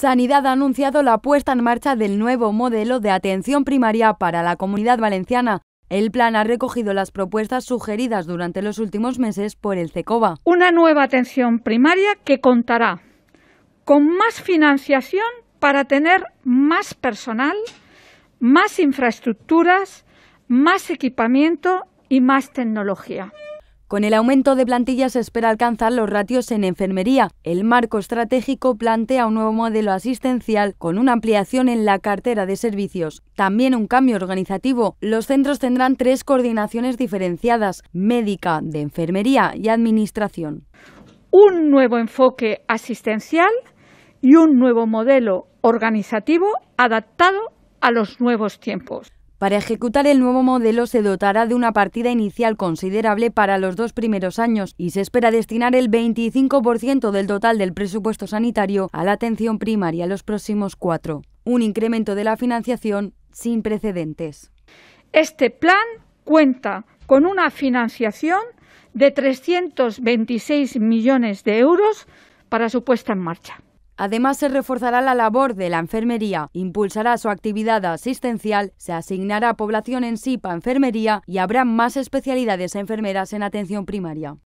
Sanidad ha anunciado la puesta en marcha del nuevo modelo de atención primaria para la comunidad valenciana. El plan ha recogido las propuestas sugeridas durante los últimos meses por el CECOBA. Una nueva atención primaria que contará con más financiación para tener más personal, más infraestructuras, más equipamiento y más tecnología. Con el aumento de plantillas se espera alcanzar los ratios en enfermería. El marco estratégico plantea un nuevo modelo asistencial con una ampliación en la cartera de servicios. También un cambio organizativo. Los centros tendrán tres coordinaciones diferenciadas, médica, de enfermería y administración. Un nuevo enfoque asistencial y un nuevo modelo organizativo adaptado a los nuevos tiempos. Para ejecutar el nuevo modelo se dotará de una partida inicial considerable para los dos primeros años y se espera destinar el 25% del total del presupuesto sanitario a la atención primaria los próximos cuatro, un incremento de la financiación sin precedentes. Este plan cuenta con una financiación de 326 millones de euros para su puesta en marcha. Además, se reforzará la labor de la enfermería, impulsará su actividad asistencial, se asignará población en SIPA enfermería y habrá más especialidades enfermeras en atención primaria.